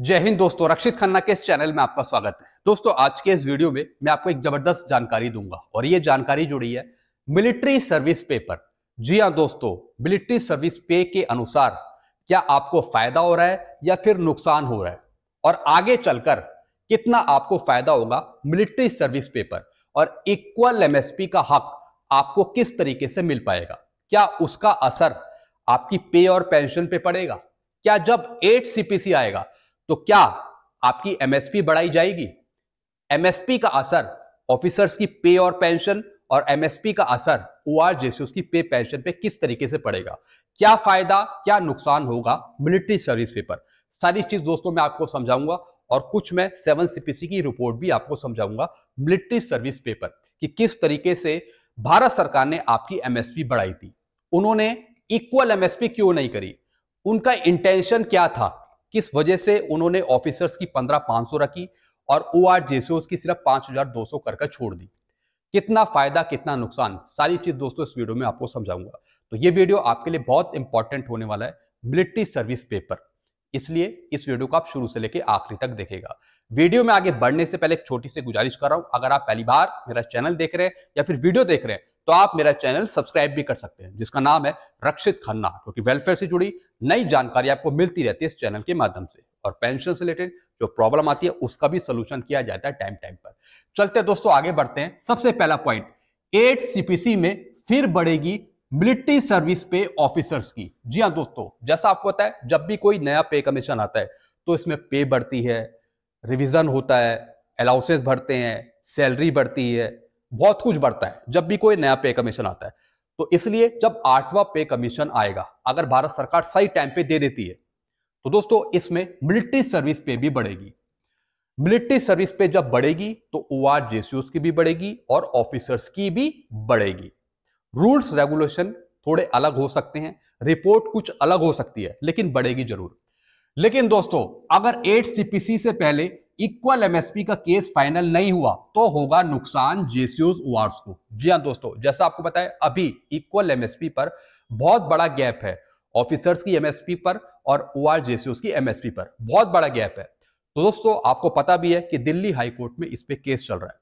जय हिंद दोस्तों रक्षित खन्ना के इस चैनल में आपका स्वागत है दोस्तों आज के इस वीडियो में मैं आपको एक जबरदस्त जानकारी दूंगा और ये जानकारी जुड़ी है मिलिट्री सर्विस पे पर जी हाँ दोस्तों मिलिट्री सर्विस पे के अनुसार क्या आपको फायदा हो रहा है या फिर नुकसान हो रहा है और आगे चलकर कितना आपको फायदा होगा मिलिट्री सर्विस पे पर और इक्वल एमएसपी का हक आपको किस तरीके से मिल पाएगा क्या उसका असर आपकी पे और पेंशन पे पड़ेगा क्या जब एट सीपीसी आएगा तो क्या आपकी एमएसपी बढ़ाई जाएगी एमएसपी का असर ऑफिसर्स की पे और पेंशन और एमएसपी का असर ओ आर की पे पेंशन पे किस तरीके से पड़ेगा क्या फायदा क्या नुकसान होगा मिलिट्री सर्विस पेपर सारी चीज दोस्तों मैं आपको समझाऊंगा और कुछ मैं सेवन सीपीसी की रिपोर्ट भी आपको समझाऊंगा मिलिट्री सर्विस पेपर कि किस तरीके से भारत सरकार ने आपकी एमएसपी बढ़ाई थी उन्होंने इक्वल एमएसपी क्यों नहीं करी उनका इंटेंशन क्या था किस वजह से उन्होंने ऑफिसर्स की पंद्रह पांच सौ रखी और ओ आर की सिर्फ पांच हजार दो सौ कर छोड़ दी कितना फायदा कितना नुकसान सारी चीज दोस्तों इस वीडियो में आपको समझाऊंगा तो ये वीडियो आपके लिए बहुत इंपॉर्टेंट होने वाला है मिलिट्री सर्विस पेपर इसलिए इस वीडियो को आप शुरू से लेकर आखिरी तक देखेगा वीडियो में आगे बढ़ने से पहले एक छोटी सी गुजारिश कर रहा हूं अगर आप पहली बार मेरा चैनल देख रहे हैं या फिर वीडियो देख रहे हैं तो आप मेरा चैनल सब्सक्राइब भी कर सकते हैं जिसका नाम है रक्षित खन्ना क्योंकि वेलफेयर से जुड़ी नई जानकारी आपको मिलती रहती है इस चैनल के माध्यम से और पेंशन से रिलेटेड जो प्रॉब्लम आती है उसका भी सोल्यूशन किया जाता है टाइम टाइम पर चलते दोस्तों आगे बढ़ते हैं सबसे पहला पॉइंट एट सीपीसी में फिर बढ़ेगी मिलिट्री सर्विस पे ऑफिसर्स की जी हाँ दोस्तों जैसा आपको पता है जब भी कोई नया पे कमीशन आता है तो इसमें पे बढ़ती है रिविजन होता है अलाउंसेस बढ़ते हैं सैलरी बढ़ती है बहुत कुछ बढ़ता है जब भी कोई नया पे कमीशन आता है तो इसलिए जब आठवां पे कमीशन आएगा अगर भारत सरकार सही टाइम पे दे देती है तो दोस्तों इसमें मिलिट्री सर्विस पे भी बढ़ेगी मिलिट्री सर्विस पे जब बढ़ेगी तो ओ आर की भी बढ़ेगी और ऑफिसर्स की भी बढ़ेगी रूल्स रेगुलेशन थोड़े अलग हो सकते हैं रिपोर्ट कुछ अलग हो सकती है लेकिन बढ़ेगी जरूर लेकिन दोस्तों अगर एट सीपीसी से पहले इक्वल एमएसपी का केस फाइनल नहीं हुआ तो होगा नुकसान जेसीओस ओआरस को जी हाँ दोस्तों जैसा आपको पता है अभी इक्वल एमएसपी पर बहुत बड़ा गैप है ऑफिसर्स की एमएसपी पर और ओआर जेसीओज की एमएसपी पर बहुत बड़ा गैप है तो दोस्तों आपको पता भी है कि दिल्ली हाईकोर्ट में इस पर केस चल रहा है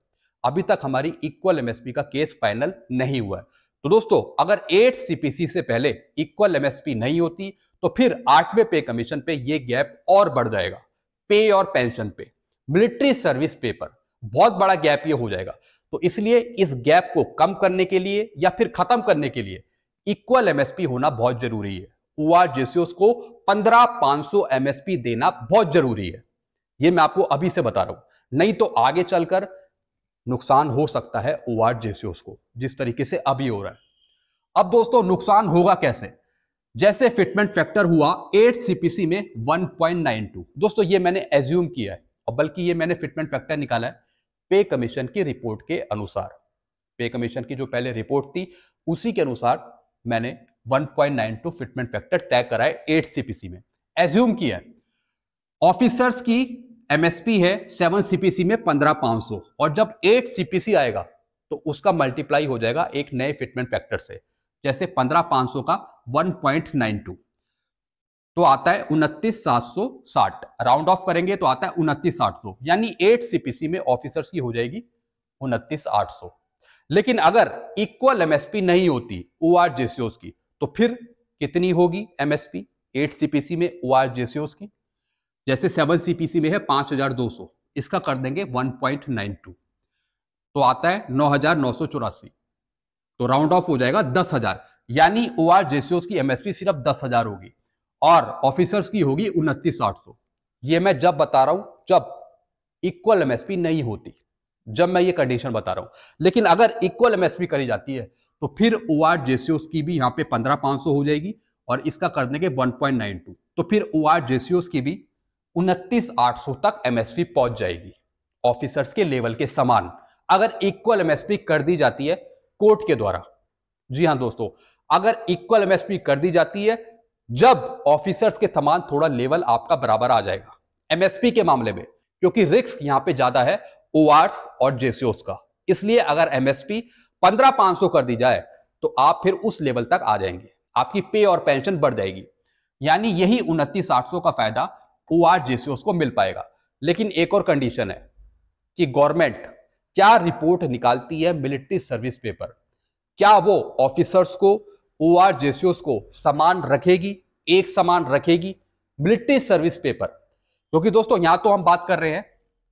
अभी तक हमारी इक्वल एमएसपी का केस फाइनल नहीं हुआ है तो दोस्तों अगर एट सीपीसी से पहले इक्वल एमएसपी नहीं होती तो फिर आठवें पे कमीशन पे ये गैप और बढ़ जाएगा पे और पेंशन पे मिलिट्री सर्विस पेपर बहुत बड़ा गैप ये हो जाएगा तो इसलिए इस गैप को कम करने के लिए या फिर खत्म करने के लिए इक्वल एमएसपी होना बहुत जरूरी है ओ आर को पंद्रह पांच सौ एमएसपी देना बहुत जरूरी है ये मैं आपको अभी से बता रहा हूं नहीं तो आगे चलकर नुकसान हो सकता है ओ आर को जिस तरीके से अभी हो रहा है अब दोस्तों नुकसान होगा कैसे जैसे फिटमेंट फैक्टर हुआ 8 सीपीसी में 1.92 दोस्तों ये मैंने एज्यूम किया है और बल्कि ये मैंने फिटमेंट फैक्टर निकाला है पे कमीशन की रिपोर्ट के अनुसार पे कमीशन की जो पहले रिपोर्ट थी उसी के अनुसार मैंने 1.92 फिटमेंट फैक्टर तय कराए एट सीपीसी में एज्यूम किया ऑफिसर्स की एमएसपी है सेवन सीपीसी में पंद्रह पांच सौ और जब एट सीपीसी आएगा तो उसका मल्टीप्लाई हो जाएगा एक नए फिटमेंट फैक्टर से जैसे पंद्रह पांच सौ का वन पॉइंट नाइन टू तो आता है उनतीस सात सौ साठ राउंड ऑफ करेंगे तो आता है उनतीस आठ सौ यानी एट सीपीसी में ऑफिसर्स की हो जाएगी उनतीस आठ सौ लेकिन अगर इक्वल एमएसपी नहीं होती ओ आर जेसीओस की तो फिर कितनी होगी एमएसपी एट सीपीसी में ओ आर जेसीओस की जैसे सेवन सीपीसी में है पांच हजार दो सौ इसका कर देंगे वन पॉइंट नाइन टू तो आता है नौ हजार नौ सौ चौरासी तो राउंड ऑफ हो जाएगा दस हजार यानी ओ आर जेसीओस की एमएसपी सिर्फ दस हजार होगी और ऑफिसर्स की होगी उनतीस आठ सौ ये मैं जब बता रहा हूं जब इक्वल एमएसपी नहीं होती जब मैं ये कंडीशन बता रहा हूं लेकिन अगर इक्वल एमएसपी करी जाती है तो फिर ओ आर जेसीओस की भी यहां पे पंद्रह पांच सौ हो जाएगी और इसका कर देंगे 1.92 तो फिर ओ आर जेसीओस की भी उनतीस आठ सौ तक एमएसपी पहुंच जाएगी ऑफिसर्स के लेवल के समान अगर इक्वल एमएसपी कर दी जाती है कोर्ट के द्वारा जी हाँ दोस्तों अगर इक्वल एमएसपी कर दी जाती है जब ऑफिसर्स के तमाम थोड़ा लेवल आपका बराबर आ जाएगा एमएसपी के मामले में क्योंकि रिस्क यहां पे ज्यादा है ओ और जेसीओस का इसलिए अगर एमएसपी पंद्रह पांच सौ कर दी जाए तो आप फिर उस लेवल तक आ जाएंगे आपकी पे और पेंशन बढ़ जाएगी यानी यही उनतीस आठ सौ का फायदा ओ आर जेसीओस को मिल पाएगा लेकिन एक और कंडीशन है कि गवर्नमेंट क्या रिपोर्ट निकालती है मिलिट्री सर्विस पेपर क्या वो ऑफिसर्स को ओ आर जेसियोस को समान रखेगी एक समान रखेगी मिलिट्री सर्विस पेपर क्योंकि तो दोस्तों यहां तो हम बात कर रहे हैं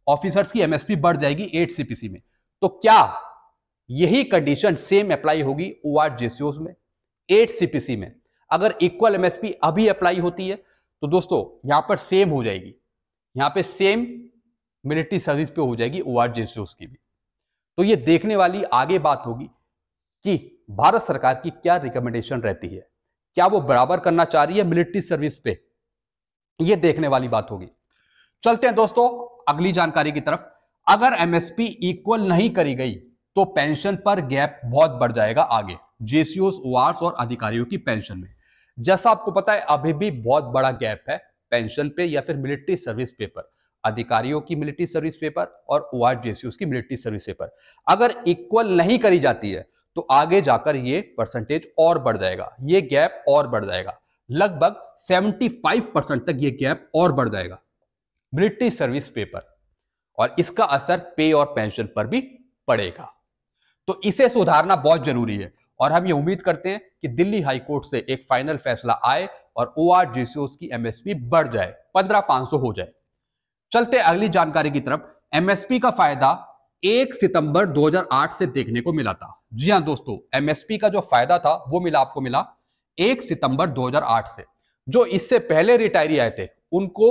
ऑफिसर्स की एमएसपी बढ़ जाएगी एट सीपीसी में तो क्या यही कंडीशन सेम अप्लाई होगी ओ आर जेसियोस में एट सीपीसी में अगर इक्वल एमएसपी अभी अप्लाई होती है तो दोस्तों यहां पर सेम हो जाएगी यहां पे सेम मिलिट्री सर्विस पे हो जाएगी ओ आर जेसियोस की भी तो ये देखने वाली आगे बात होगी कि भारत सरकार की क्या रिकमेंडेशन रहती है क्या वो बराबर करना चाह रही है मिलिट्री सर्विस पे ये देखने वाली बात होगी चलते हैं दोस्तों अगली जानकारी की तरफ अगर एमएसपी इक्वल नहीं करी गई तो पेंशन पर गैप बहुत बढ़ जाएगा आगे जेसीओ वार्स और अधिकारियों की पेंशन में जैसा आपको पता है अभी भी बहुत बड़ा गैप है पेंशन पे या फिर मिलिट्री सर्विस पेपर अधिकारियों की मिलिट्री सर्विस पेपर और ओ आर की मिलिट्री सर्विस पेपर अगर इक्वल नहीं करी जाती है तो आगे जाकर ये परसेंटेज और बढ़ जाएगा ये गैप और बढ़ जाएगा लगभग 75 परसेंट तक ये गैप और बढ़ जाएगा ब्रिटिश सर्विस पे पर और इसका असर पे और पेंशन पर भी पड़ेगा तो इसे सुधारना बहुत जरूरी है और हम ये उम्मीद करते हैं कि दिल्ली हाईकोर्ट से एक फाइनल फैसला आए और ओ आर की एमएसपी बढ़ जाए पंद्रह पांच सौ हो जाए चलते अगली जानकारी की तरफ एमएसपी का फायदा 1 सितंबर 2008 से देखने को मिला था जी हाँ दोस्तों एमएसपी का जो फायदा था वो मिला आपको मिला एक सितंबर 2008 से जो इससे पहले रिटायरी आए थे उनको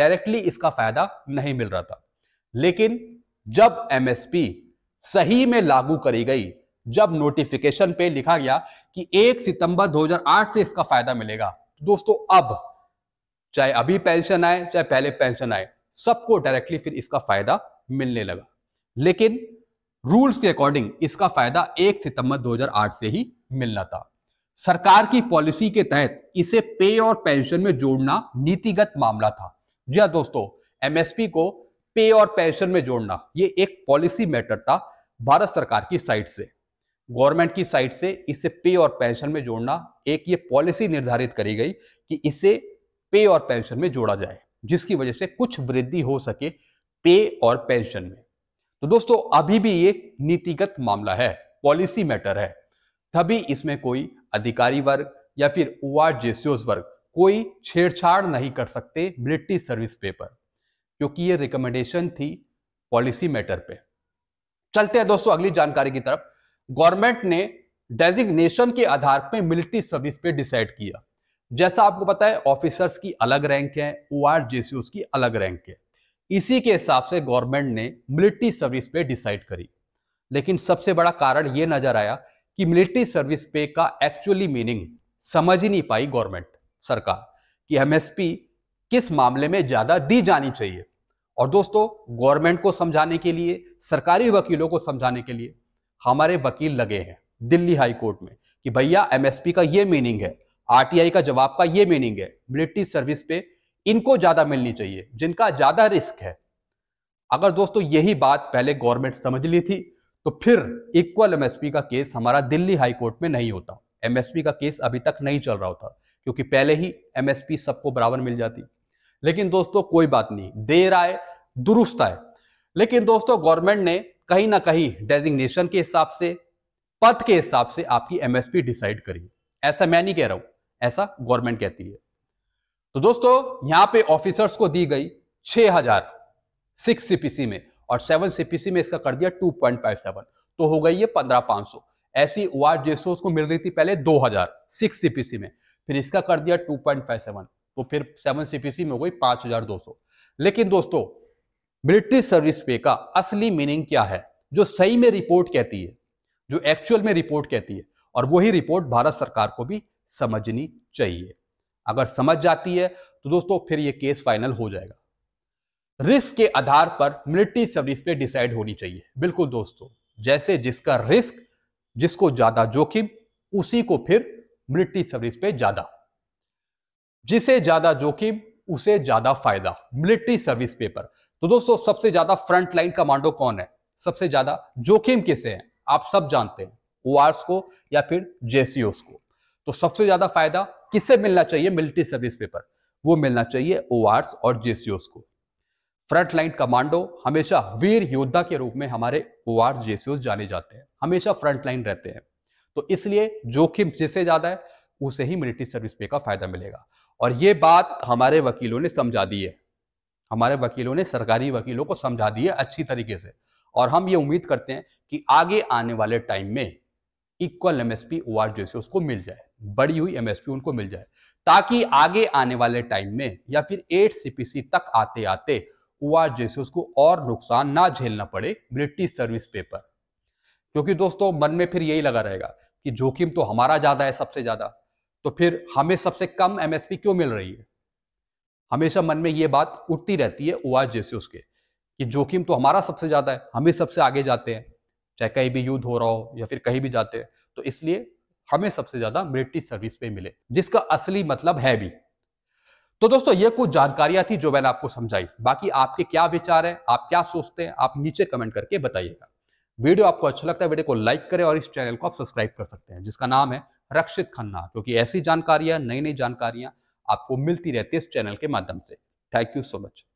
डायरेक्टली इसका फायदा नहीं मिल रहा था लेकिन जब एमएसपी सही में लागू करी गई जब नोटिफिकेशन पे लिखा गया कि 1 सितंबर 2008 से इसका फायदा मिलेगा तो दोस्तों अब चाहे अभी पेंशन आए चाहे पहले पेंशन आए सबको डायरेक्टली फिर इसका फायदा मिलने लगा लेकिन रूल्स के अकॉर्डिंग इसका फायदा 1 सितंबर 2008 से ही मिलना था सरकार की पॉलिसी के तहत इसे पे और पेंशन में जोड़ना नीतिगत मामला था जी हाँ दोस्तों एमएसपी को पे और पेंशन में जोड़ना ये एक पॉलिसी मैटर था भारत सरकार की साइड से गवर्नमेंट की साइड से इसे पे और पेंशन में जोड़ना एक ये पॉलिसी निर्धारित करी गई कि इसे पे और पेंशन में जोड़ा जाए जिसकी वजह से कुछ वृद्धि हो सके पे और पेंशन में तो दोस्तों अभी भी ये नीतिगत मामला है पॉलिसी मैटर है तभी इसमें कोई अधिकारी वर्ग या फिर ओ आर वर्ग कोई छेड़छाड़ नहीं कर सकते मिलिट्री सर्विस पे पर क्योंकि ये रिकमेंडेशन थी पॉलिसी मैटर पे चलते हैं दोस्तों अगली जानकारी की तरफ गवर्नमेंट ने डेजिग्नेशन के आधार पर मिलिट्री सर्विस पे डिसाइड किया जैसा आपको पता है ऑफिसर्स की अलग रैंक है ओ आर की अलग रैंक है इसी के हिसाब से गवर्नमेंट ने मिलिट्री सर्विस पे डिसाइड करी लेकिन सबसे बड़ा कारण ये नजर आया कि मिलिट्री सर्विस पे का एक्चुअली मीनिंग समझ ही नहीं पाई गवर्नमेंट सरकार कि एमएसपी किस मामले में ज़्यादा दी जानी चाहिए और दोस्तों गवर्नमेंट को समझाने के लिए सरकारी वकीलों को समझाने के लिए हमारे वकील लगे हैं दिल्ली हाई कोर्ट में कि भैया एमएसपी का ये मीनिंग है आरटीआई का जवाब का ये मीनिंग है मिलिट्री सर्विस पे इनको ज्यादा मिलनी चाहिए जिनका ज्यादा रिस्क है अगर दोस्तों यही बात पहले गवर्नमेंट समझ ली थी तो फिर इक्वल एमएसपी का केस हमारा दिल्ली हाई कोर्ट में नहीं होता एमएसपी का केस अभी तक नहीं चल रहा होता क्योंकि पहले ही एमएसपी सबको बराबर मिल जाती लेकिन दोस्तों कोई बात नहीं देर आए दुरुस्त आए लेकिन दोस्तों गवर्नमेंट ने कहीं ना कहीं डेजिग्नेशन के हिसाब से पद के हिसाब से आपकी एमएसपी डिसाइड करी ऐसा मैं नहीं कह रहा हूं ऐसा गवर्नमेंट कहती है तो दोस्तों यहां पे ऑफिसर्स को दी गई 6000 हजार सिक्स सीपीसी में और सेवन सीपीसी में इसका कर दिया 2.57 तो हो गई ये पंद्रह पांच सौ ऐसी जेसोस को मिल रही थी पहले 2000 हजार सिक्स सीपीसी में फिर इसका कर दिया 2.57 तो फिर सेवन सीपीसी में हो गई 5200 लेकिन दोस्तों मिलिट्री सर्विस पे का असली मीनिंग क्या है जो सही में रिपोर्ट कहती है जो एक्चुअल में रिपोर्ट कहती है और वही रिपोर्ट भारत सरकार को भी समझनी चाहिए अगर समझ जाती है तो दोस्तों फिर ये केस फाइनल हो जाएगा रिस्क के आधार पर मिलिट्री सर्विस पे डिसाइड होनी चाहिए बिल्कुल दोस्तों जैसे जिसका रिस्क जिसको ज्यादा जोखिम उसी को फिर मिलिट्री सर्विस पे ज्यादा जिसे ज्यादा जोखिम उसे ज्यादा फायदा मिलिट्री सर्विस पे पर तो दोस्तों सबसे ज्यादा फ्रंट लाइन कमांडो कौन है सबसे ज्यादा जोखिम किसे है आप सब जानते हैं ओ को या फिर जेसीओ को तो सबसे ज्यादा फायदा किससे मिलना चाहिए मिलिट्री सर्विस पेपर वो मिलना चाहिए ओ और जेसीओ को फ्रंट लाइन कमांडो हमेशा वीर योद्धा के रूप में हमारे ओ आर जेसीओस जाने जाते हैं हमेशा फ्रंट लाइन रहते हैं तो इसलिए जोखिम जिसे ज़्यादा है उसे ही मिलिट्री सर्विस पे का फायदा मिलेगा और ये बात हमारे वकीलों ने समझा दी है हमारे वकीलों ने सरकारी वकीलों को समझा दी है अच्छी तरीके से और हम ये उम्मीद करते हैं कि आगे आने वाले टाइम में equal M S P O R जेसीओस को मिल जाए बढ़ी हुई एमएसपी उनको मिल जाए ताकि आगे आने वाले टाइम में या फिर एट सीपीसी तक आते आते ओ को और नुकसान ना झेलना पड़े ब्रिटिश सर्विस पेपर क्योंकि दोस्तों मन में फिर यही लगा रहेगा कि जोखिम तो हमारा ज्यादा है सबसे ज्यादा तो फिर हमें सबसे कम एमएसपी क्यों मिल रही है हमेशा मन में ये बात उठती रहती है ओ आर के कि जोखिम तो हमारा सबसे ज्यादा है हमें सबसे आगे जाते हैं चाहे कहीं भी युद्ध हो रहा हो या फिर कहीं भी जाते हैं तो इसलिए हमें सबसे ज्यादा मिलिट्री सर्विस पे मिले जिसका असली मतलब है भी तो दोस्तों ये कुछ जानकारियां थी जो मैंने आपको समझाई बाकी आपके क्या विचार है आप क्या सोचते हैं आप नीचे कमेंट करके बताइएगा वीडियो आपको अच्छा लगता है वीडियो को लाइक करें और इस चैनल को आप सब्सक्राइब कर सकते हैं जिसका नाम है रक्षित खन्ना क्योंकि ऐसी जानकारियां नई नई जानकारियां आपको मिलती रहती है इस चैनल के माध्यम से थैंक यू सो मच